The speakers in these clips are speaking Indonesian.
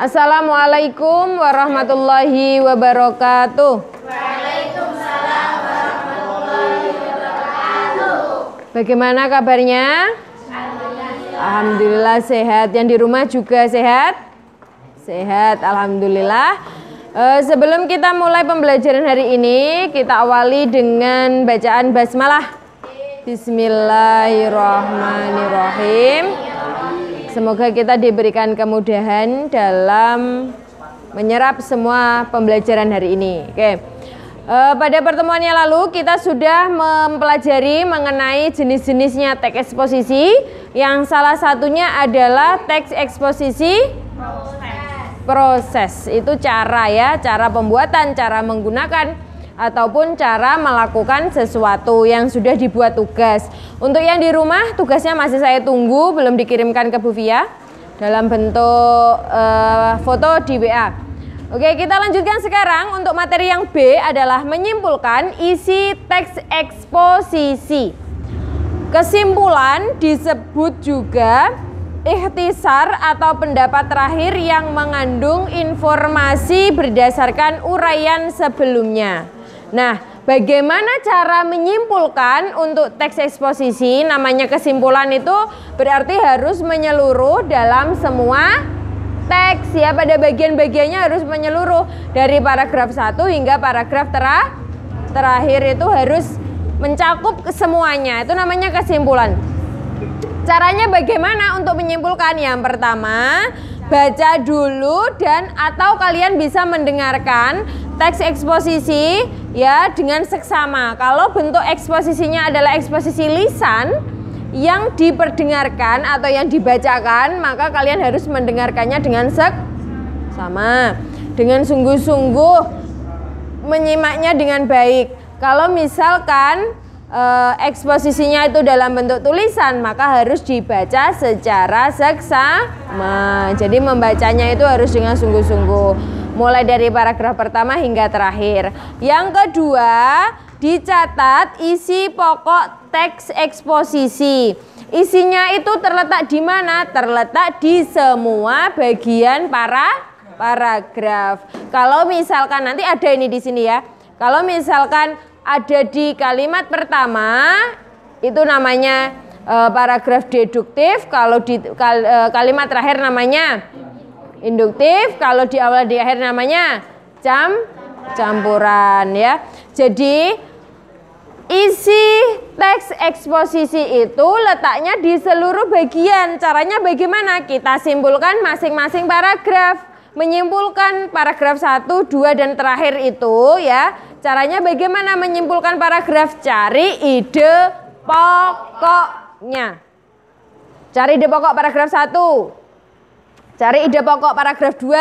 Assalamualaikum warahmatullahi wabarakatuh. Waalaikumsalam warahmatullahi wabarakatuh. Bagaimana kabarnya? Alhamdulillah. Alhamdulillah sehat. Yang di rumah juga sehat? Sehat, alhamdulillah. Uh, sebelum kita mulai pembelajaran hari ini, kita awali dengan bacaan basmalah. Bismillahirrahmanirrahim. Semoga kita diberikan kemudahan dalam menyerap semua pembelajaran hari ini. Oke. E, pada pertemuan yang lalu kita sudah mempelajari mengenai jenis-jenisnya teks eksposisi. Yang salah satunya adalah teks eksposisi proses. proses. Itu cara ya, cara pembuatan, cara menggunakan ataupun cara melakukan sesuatu yang sudah dibuat tugas. Untuk yang di rumah tugasnya masih saya tunggu belum dikirimkan ke Bu Via dalam bentuk uh, foto di WA. Oke, kita lanjutkan sekarang untuk materi yang B adalah menyimpulkan isi teks eksposisi. Kesimpulan disebut juga ikhtisar atau pendapat terakhir yang mengandung informasi berdasarkan uraian sebelumnya. Nah, bagaimana cara menyimpulkan untuk teks eksposisi? Namanya kesimpulan itu berarti harus menyeluruh dalam semua teks ya pada bagian-bagiannya harus menyeluruh dari paragraf 1 hingga paragraf tera terakhir itu harus mencakup semuanya. Itu namanya kesimpulan. Caranya bagaimana untuk menyimpulkan? Yang pertama, baca dulu dan atau kalian bisa mendengarkan teks eksposisi ya dengan seksama. Kalau bentuk eksposisinya adalah eksposisi lisan yang diperdengarkan atau yang dibacakan, maka kalian harus mendengarkannya dengan seksama, dengan sungguh-sungguh, menyimaknya dengan baik. Kalau misalkan eh, eksposisinya itu dalam bentuk tulisan, maka harus dibaca secara seksama. Jadi membacanya itu harus dengan sungguh-sungguh mulai dari paragraf pertama hingga terakhir. Yang kedua, dicatat isi pokok teks eksposisi. Isinya itu terletak di mana? Terletak di semua bagian para paragraf. Kalau misalkan nanti ada ini di sini ya. Kalau misalkan ada di kalimat pertama itu namanya e, paragraf deduktif, kalau di kal, e, kalimat terakhir namanya induktif kalau di awal di akhir namanya jam campuran ya jadi isi teks eksposisi itu letaknya di seluruh bagian caranya bagaimana kita simpulkan masing-masing paragraf menyimpulkan paragraf 1, 2 dan terakhir itu ya caranya bagaimana menyimpulkan paragraf cari ide pokoknya cari ide pokok paragraf 1 Cari ide pokok paragraf 2.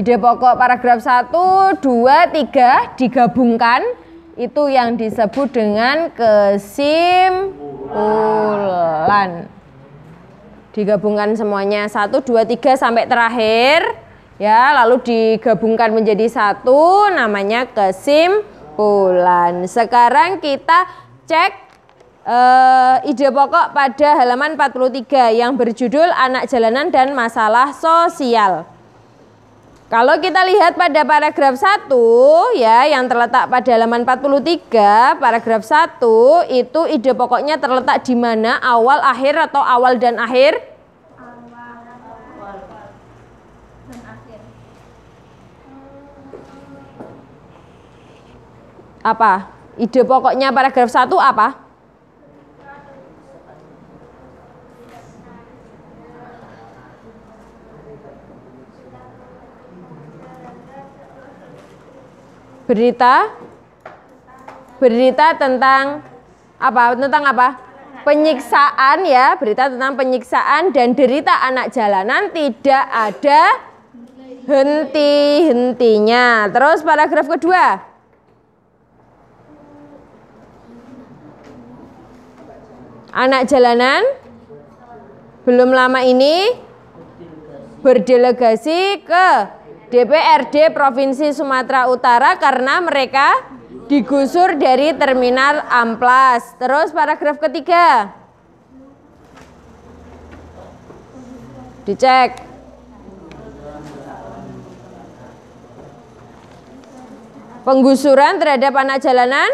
Ide pokok paragraf 1, 2, 3 digabungkan itu yang disebut dengan kesimpulan. Digabungkan semuanya 1 2 3 sampai terakhir ya, lalu digabungkan menjadi satu namanya kesimpulan. Sekarang kita cek uh, ide pokok pada halaman 43 yang berjudul anak jalanan dan masalah sosial. Kalau kita lihat pada paragraf 1 ya yang terletak pada halaman 43 paragraf 1 itu ide pokoknya terletak di mana awal akhir atau awal dan akhir? Apa? Ide pokoknya paragraf 1 apa? berita berita tentang apa? Tentang apa? Penyiksaan ya, berita tentang penyiksaan dan derita anak jalanan tidak ada henti-hentinya. Terus paragraf kedua. Anak jalanan belum lama ini berdelegasi ke DPRD Provinsi Sumatera Utara karena mereka digusur dari terminal Amplas. Terus paragraf ketiga. Dicek. Penggusuran terhadap anak jalanan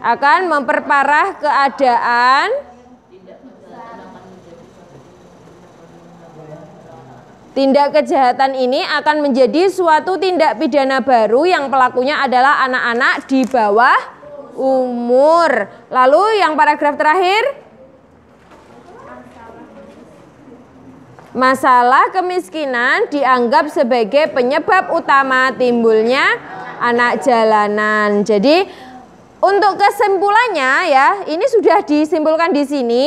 akan memperparah keadaan Tindak kejahatan ini akan menjadi suatu tindak pidana baru yang pelakunya adalah anak-anak di bawah umur. Lalu yang paragraf terakhir Masalah kemiskinan dianggap sebagai penyebab utama timbulnya anak jalanan. Jadi untuk kesimpulannya ya, ini sudah disimpulkan di sini.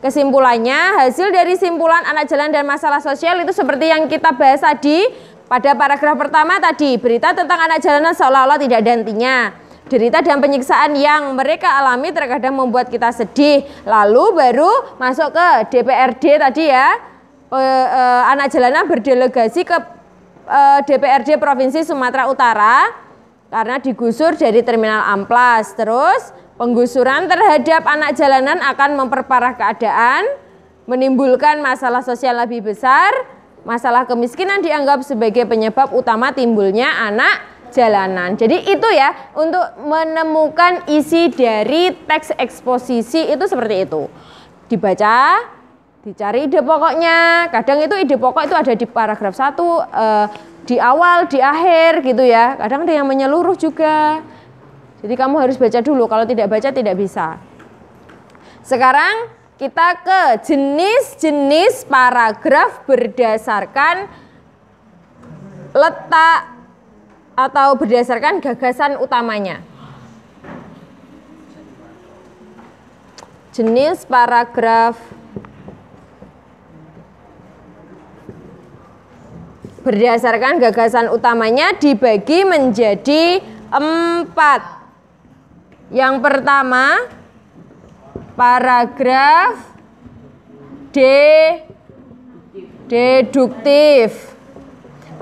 Kesimpulannya, hasil dari simpulan anak jalan dan masalah sosial itu seperti yang kita bahas tadi pada paragraf pertama tadi, berita tentang anak jalanan seolah-olah tidak ada intinya. Derita dan penyiksaan yang mereka alami terkadang membuat kita sedih. Lalu baru masuk ke DPRD tadi ya. E, anak jalanan berdelegasi ke DPRD e, Provinsi Sumatera Utara karena digusur dari terminal Amplas. Terus Penggusuran terhadap anak jalanan akan memperparah keadaan, menimbulkan masalah sosial lebih besar, masalah kemiskinan dianggap sebagai penyebab utama timbulnya anak jalanan. Jadi itu ya untuk menemukan isi dari teks eksposisi itu seperti itu. Dibaca, dicari ide pokoknya. Kadang itu ide pokok itu ada di paragraf 1, eh, di awal, di akhir gitu ya. Kadang ada yang menyeluruh juga. Jadi kamu harus baca dulu, kalau tidak baca tidak bisa. Sekarang kita ke jenis-jenis paragraf berdasarkan letak atau berdasarkan gagasan utamanya. Jenis paragraf berdasarkan gagasan utamanya dibagi menjadi empat yang pertama, paragraf D deduktif.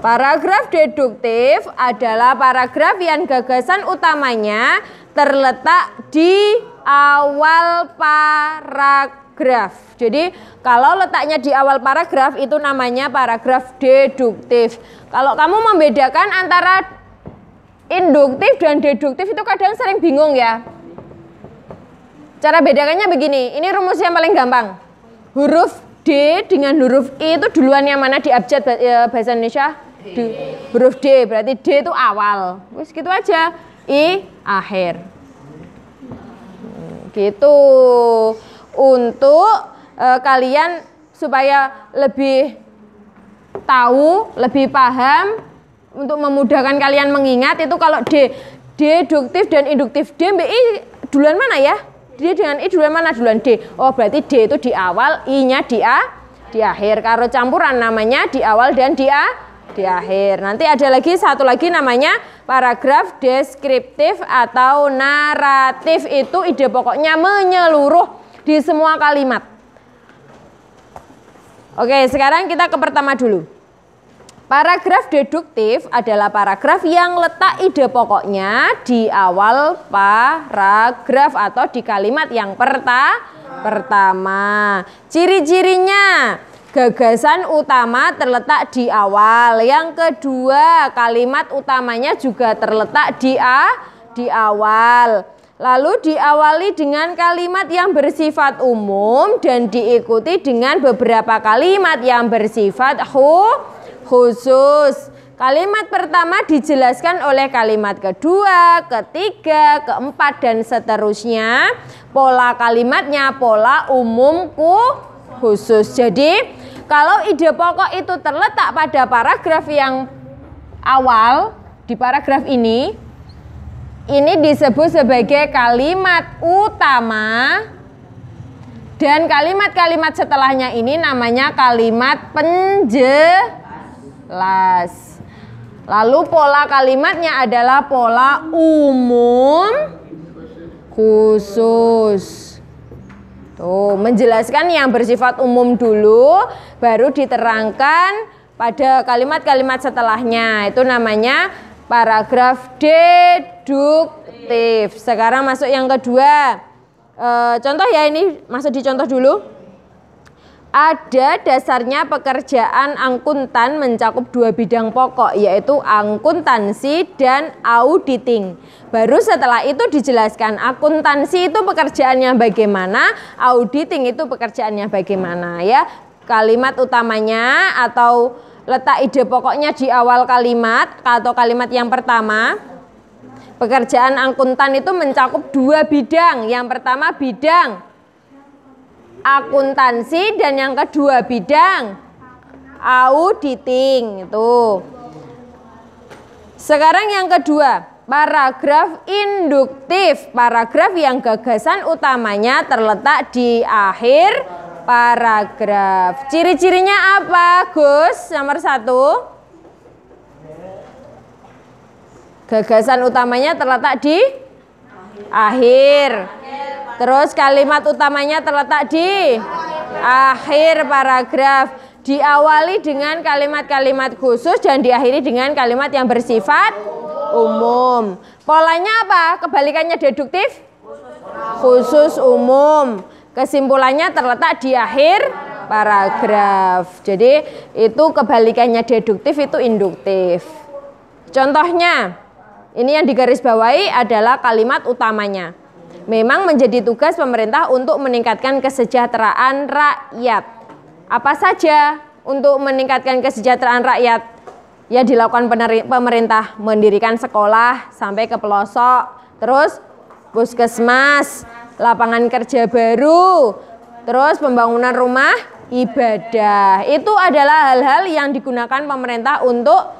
Paragraf deduktif adalah paragraf yang gagasan utamanya terletak di awal paragraf. Jadi kalau letaknya di awal paragraf itu namanya paragraf deduktif. Kalau kamu membedakan antara induktif dan deduktif itu kadang sering bingung ya. Cara bedakannya begini, ini rumus yang paling gampang. Huruf D dengan huruf I itu duluan yang mana di abjad ya, bahasa Indonesia? D. Huruf D, berarti D itu awal. Wis gitu aja. I akhir. Hmm, gitu. Untuk e, kalian supaya lebih tahu, lebih paham untuk memudahkan kalian mengingat itu kalau D deduktif dan induktif D I duluan mana ya? D dengan I duluan mana? Duluan D. Oh, berarti D itu di awal, I-nya di A, di akhir. Karo campuran namanya di awal dan di A, di akhir. Nanti ada lagi satu lagi namanya paragraf deskriptif atau naratif itu ide pokoknya menyeluruh di semua kalimat. Oke, sekarang kita ke pertama dulu. Paragraf deduktif adalah paragraf yang letak ide pokoknya di awal paragraf atau di kalimat yang perta pertama. Ciri-cirinya gagasan utama terletak di awal. Yang kedua, kalimat utamanya juga terletak di a di awal. Lalu diawali dengan kalimat yang bersifat umum dan diikuti dengan beberapa kalimat yang bersifat khusus khusus. Kalimat pertama dijelaskan oleh kalimat kedua, ketiga, keempat, dan seterusnya. Pola kalimatnya pola umumku khusus. Jadi kalau ide pokok itu terletak pada paragraf yang awal di paragraf ini, ini disebut sebagai kalimat utama dan kalimat-kalimat setelahnya ini namanya kalimat penjelasan. Las. Lalu pola kalimatnya adalah pola umum khusus. Tuh, menjelaskan yang bersifat umum dulu, baru diterangkan pada kalimat-kalimat setelahnya. Itu namanya paragraf deduktif. Sekarang masuk yang kedua. E, contoh ya ini, masuk di contoh dulu ada dasarnya pekerjaan angkuntan mencakup dua bidang pokok yaitu angkuntansi dan auditing. Baru setelah itu dijelaskan akuntansi itu pekerjaannya bagaimana, auditing itu pekerjaannya bagaimana ya. Kalimat utamanya atau letak ide pokoknya di awal kalimat atau kalimat yang pertama. Pekerjaan angkuntan itu mencakup dua bidang. Yang pertama bidang akuntansi dan yang kedua bidang auditing itu. Sekarang yang kedua, paragraf induktif. Paragraf yang gagasan utamanya terletak di akhir paragraf. Ciri-cirinya apa, Gus? Nomor satu. Gagasan utamanya terletak di akhir. Terus kalimat utamanya terletak di akhir paragraf. Diawali dengan kalimat-kalimat khusus dan diakhiri dengan kalimat yang bersifat umum. Polanya apa? Kebalikannya deduktif? Khusus umum. Kesimpulannya terletak di akhir paragraf. Jadi itu kebalikannya deduktif itu induktif. Contohnya, ini yang digarisbawahi adalah kalimat utamanya. Memang menjadi tugas pemerintah untuk meningkatkan kesejahteraan rakyat. Apa saja untuk meningkatkan kesejahteraan rakyat? Ya dilakukan pemerintah mendirikan sekolah sampai ke pelosok, terus puskesmas, lapangan kerja baru, terus pembangunan rumah ibadah. Itu adalah hal-hal yang digunakan pemerintah untuk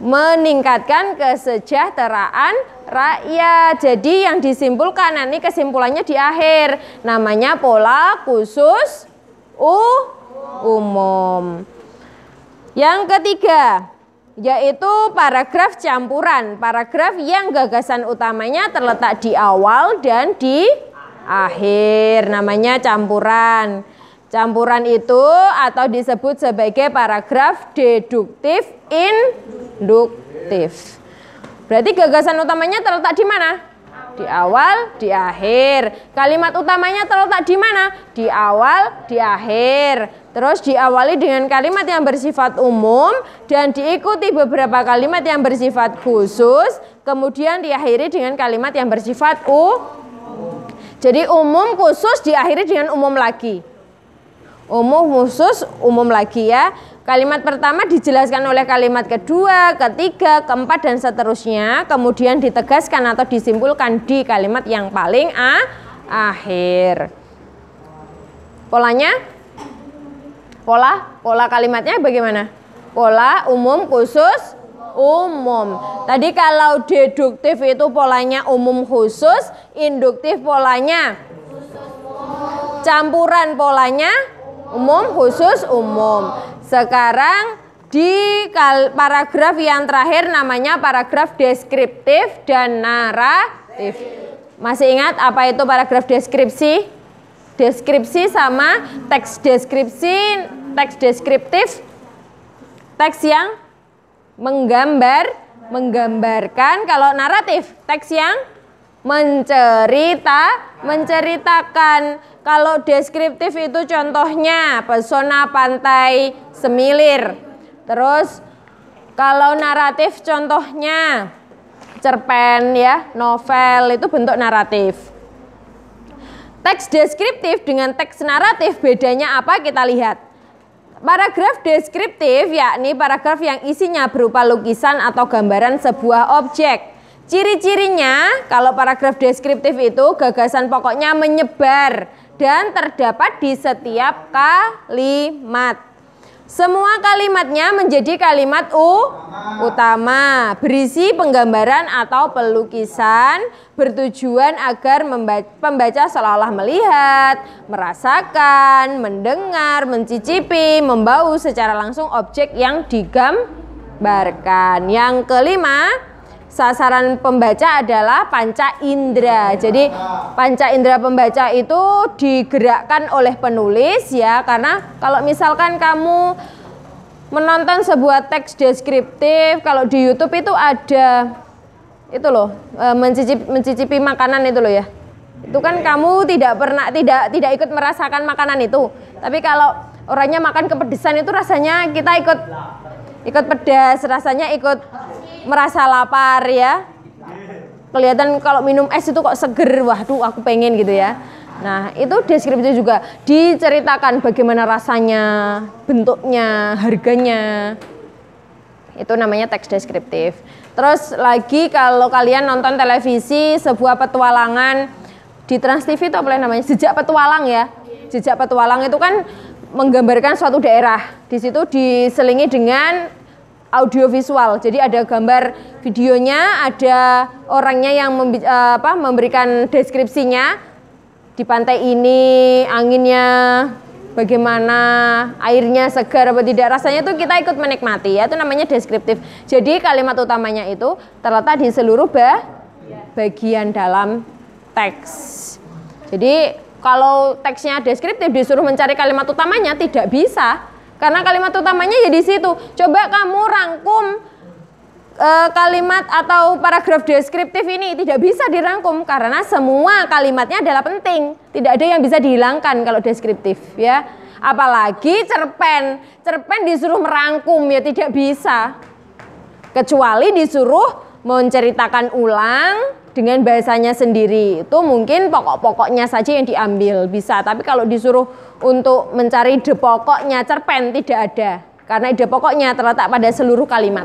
meningkatkan kesejahteraan rakyat. Jadi yang disimpulkan, nanti kesimpulannya di akhir, namanya pola khusus u umum. Yang ketiga, yaitu paragraf campuran, paragraf yang gagasan utamanya terletak di awal dan di akhir, namanya campuran. Campuran itu atau disebut sebagai paragraf deduktif induktif. Berarti gagasan utamanya terletak di mana? Di awal, di akhir. Kalimat utamanya terletak di mana? Di awal, di akhir. Terus diawali dengan kalimat yang bersifat umum dan diikuti beberapa kalimat yang bersifat khusus, kemudian diakhiri dengan kalimat yang bersifat u. Jadi umum khusus diakhiri dengan umum lagi umum khusus umum lagi ya kalimat pertama dijelaskan oleh kalimat kedua ketiga keempat dan seterusnya kemudian ditegaskan atau disimpulkan di kalimat yang paling a akhir polanya pola pola kalimatnya bagaimana pola umum khusus umum tadi kalau deduktif itu polanya umum khusus induktif polanya campuran polanya umum khusus umum sekarang di paragraf yang terakhir namanya paragraf deskriptif dan naratif masih ingat apa itu paragraf deskripsi deskripsi sama teks deskripsi teks deskriptif teks yang menggambar menggambarkan kalau naratif teks yang mencerita menceritakan kalau deskriptif itu contohnya pesona pantai semilir. Terus kalau naratif contohnya cerpen ya, novel itu bentuk naratif. Teks deskriptif dengan teks naratif bedanya apa kita lihat. Paragraf deskriptif yakni paragraf yang isinya berupa lukisan atau gambaran sebuah objek. Ciri-cirinya kalau paragraf deskriptif itu gagasan pokoknya menyebar dan terdapat di setiap kalimat. Semua kalimatnya menjadi kalimat U utama, berisi penggambaran atau pelukisan bertujuan agar pembaca seolah-olah melihat, merasakan, mendengar, mencicipi, membau secara langsung objek yang digambarkan. Yang kelima, sasaran pembaca adalah panca indera. Jadi panca indera pembaca itu digerakkan oleh penulis ya karena kalau misalkan kamu menonton sebuah teks deskriptif kalau di YouTube itu ada itu loh e, mencicipi, mencicipi makanan itu loh ya. Itu kan kamu tidak pernah tidak tidak ikut merasakan makanan itu. Tapi kalau orangnya makan kepedesan itu rasanya kita ikut ikut pedas, rasanya ikut merasa lapar ya. Kelihatan kalau minum es itu kok seger, waduh aku pengen gitu ya. Nah, itu deskripsi juga diceritakan bagaimana rasanya, bentuknya, harganya. Itu namanya teks deskriptif. Terus lagi kalau kalian nonton televisi sebuah petualangan di Trans TV itu apa namanya? Jejak petualang ya. Jejak petualang itu kan menggambarkan suatu daerah. Di situ diselingi dengan audiovisual. Jadi ada gambar videonya, ada orangnya yang eh, apa, memberikan deskripsinya di pantai ini anginnya bagaimana airnya segar apa tidak rasanya itu kita ikut menikmati ya itu namanya deskriptif jadi kalimat utamanya itu terletak di seluruh bah bagian dalam teks jadi kalau teksnya deskriptif disuruh mencari kalimat utamanya tidak bisa karena kalimat utamanya ya di situ. Coba kamu rangkum e, kalimat atau paragraf deskriptif ini tidak bisa dirangkum karena semua kalimatnya adalah penting. Tidak ada yang bisa dihilangkan kalau deskriptif ya. Apalagi cerpen. Cerpen disuruh merangkum ya tidak bisa. Kecuali disuruh menceritakan ulang dengan bahasanya sendiri itu mungkin pokok-pokoknya saja yang diambil bisa tapi kalau disuruh untuk mencari ide pokoknya cerpen tidak ada karena ide pokoknya terletak pada seluruh kalimat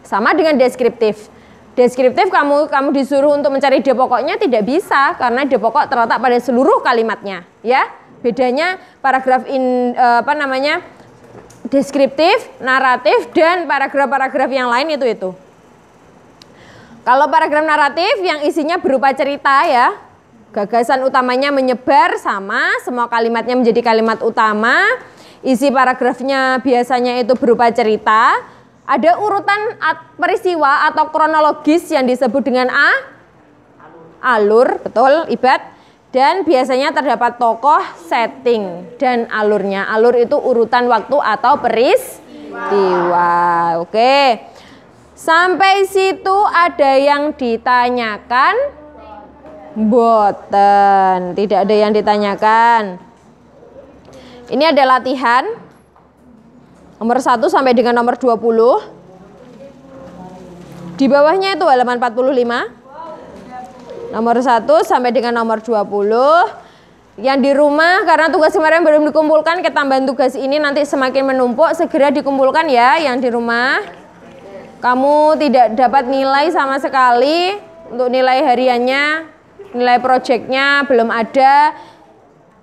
sama dengan deskriptif deskriptif kamu kamu disuruh untuk mencari ide pokoknya tidak bisa karena ide pokok terletak pada seluruh kalimatnya ya bedanya paragraf in eh, apa namanya deskriptif naratif dan paragraf-paragraf yang lain itu itu kalau paragraf naratif yang isinya berupa cerita ya, gagasan utamanya menyebar sama, semua kalimatnya menjadi kalimat utama. Isi paragrafnya biasanya itu berupa cerita. Ada urutan peristiwa atau kronologis yang disebut dengan A. Alur, betul, ibat. Dan biasanya terdapat tokoh, setting, dan alurnya. Alur itu urutan waktu atau peristiwa. Oke. Okay. Sampai situ ada yang ditanyakan? Boten, tidak ada yang ditanyakan. Ini ada latihan. Nomor 1 sampai dengan nomor 20. Di bawahnya itu halaman 45. Nomor 1 sampai dengan nomor 20. Yang di rumah karena tugas kemarin belum dikumpulkan, ketambahan tugas ini nanti semakin menumpuk, segera dikumpulkan ya yang di rumah. Kamu tidak dapat nilai sama sekali untuk nilai hariannya, nilai proyeknya belum ada.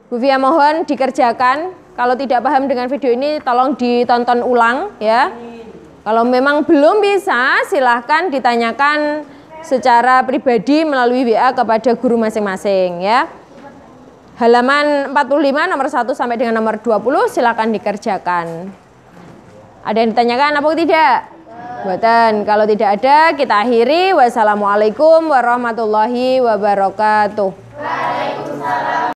Bu Via mohon dikerjakan. Kalau tidak paham dengan video ini tolong ditonton ulang ya. Kalau memang belum bisa silahkan ditanyakan secara pribadi melalui WA kepada guru masing-masing ya. Halaman 45 nomor 1 sampai dengan nomor 20 silakan dikerjakan. Ada yang ditanyakan apa tidak? Buatan. Kalau tidak ada, kita akhiri. Wassalamualaikum warahmatullahi wabarakatuh. Waalaikumsalam.